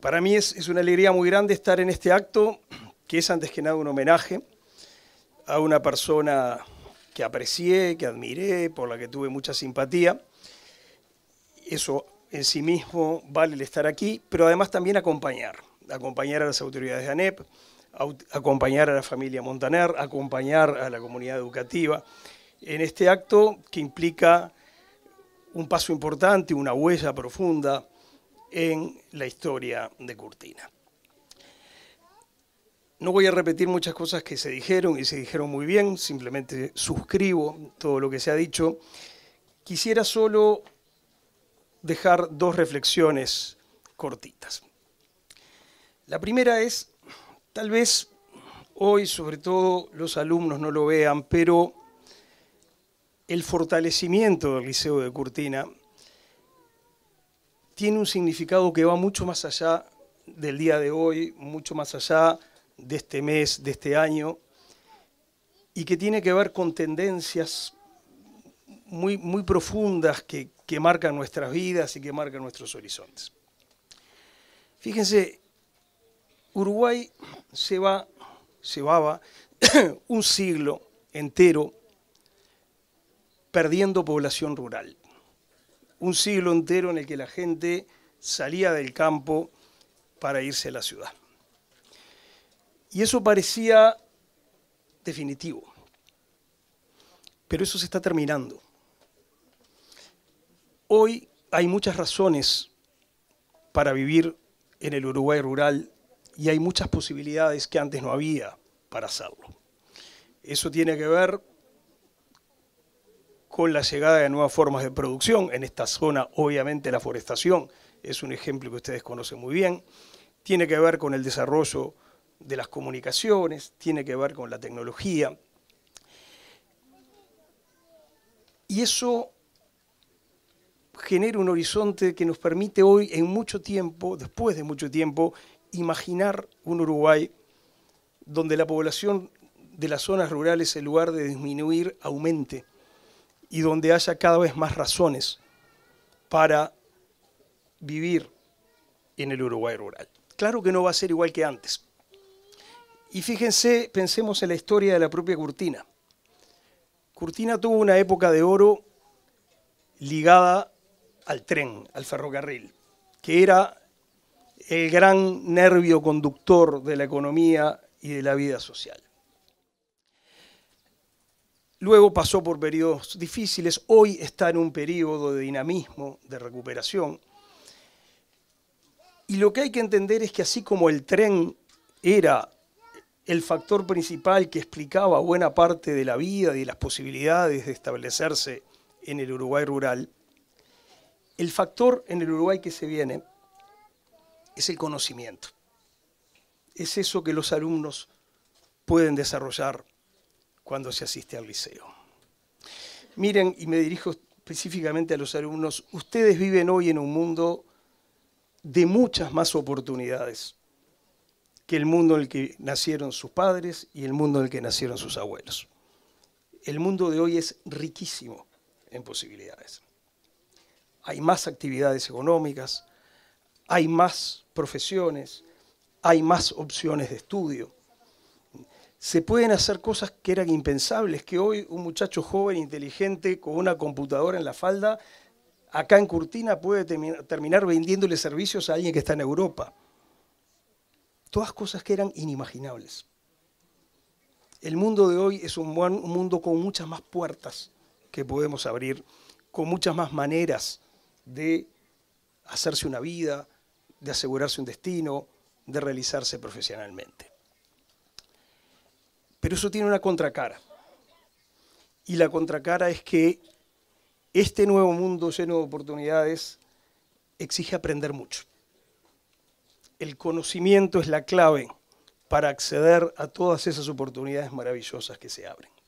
Para mí es, una alegría muy grande estar en este acto, que es antes que nada un homenaje a una persona que aprecié, que admiré, por la que tuve mucha simpatía. Eso en sí mismo vale el estar aquí, pero además también acompañar, acompañar a las autoridades de ANEP, acompañar a la familia Montaner, acompañar a la comunidad educativa en este acto que implica un paso importante, una huella profunda, en la historia de Curtina. No voy a repetir muchas cosas que se dijeron y se dijeron muy bien, simplemente suscribo todo lo que se ha dicho. Quisiera solo dejar dos reflexiones cortitas. La primera es, tal vez hoy sobre todo los alumnos no lo vean, pero el fortalecimiento del Liceo de Curtina tiene un significado que va mucho más allá del día de hoy, mucho más allá de este mes, de este año, y que tiene que ver con tendencias muy, muy profundas que, marcan nuestras vidas y que marcan nuestros horizontes. Fíjense, Uruguay se va, va un siglo entero perdiendo población rural un siglo entero en el que la gente salía del campo para irse a la ciudad. Y eso parecía definitivo. Pero eso se está terminando. Hoy hay muchas razones para vivir en el Uruguay rural y hay muchas posibilidades que antes no había para hacerlo. Eso tiene que ver con la llegada de nuevas formas de producción. En esta zona, obviamente, la forestación es un ejemplo que ustedes conocen muy bien. Tiene que ver con el desarrollo de las comunicaciones, tiene que ver con la tecnología. Y eso genera un horizonte que nos permite hoy, en mucho tiempo, después de mucho tiempo, imaginar un Uruguay donde la población de las zonas rurales, en lugar de disminuir, aumente, y donde haya cada vez más razones para vivir en el Uruguay rural. Claro que no va a ser igual que antes. Y fíjense, pensemos en la historia de la propia Curtina. Curtina tuvo una época de oro ligada al tren, al ferrocarril, que era el gran nervio conductor de la economía y de la vida social. Luego pasó por periodos difíciles, hoy está en un periodo de dinamismo, de recuperación. Y lo que hay que entender es que así como el tren era el factor principal que explicaba buena parte de la vida y las posibilidades de establecerse en el Uruguay rural, el factor en el Uruguay que se viene es el conocimiento. Es eso que los alumnos pueden desarrollar cuando se asiste al liceo. Miren, y me dirijo específicamente a los alumnos, ustedes viven hoy en un mundo de muchas más oportunidades que el mundo en el que nacieron sus padres y el mundo en el que nacieron sus abuelos. El mundo de hoy es riquísimo en posibilidades. Hay más actividades económicas, hay más profesiones, hay más opciones de estudio se pueden hacer cosas que eran impensables, que hoy un muchacho joven, inteligente, con una computadora en la falda, acá en Curtina puede terminar vendiéndole servicios a alguien que está en Europa. Todas cosas que eran inimaginables. El mundo de hoy es un, mundo con muchas más puertas que podemos abrir, con muchas más maneras de hacerse una vida, de asegurarse un destino, de realizarse profesionalmente. Pero eso tiene una contracara. Y la contracara es que este nuevo mundo lleno de oportunidades exige aprender mucho. El conocimiento es la clave para acceder a todas esas oportunidades maravillosas que se abren.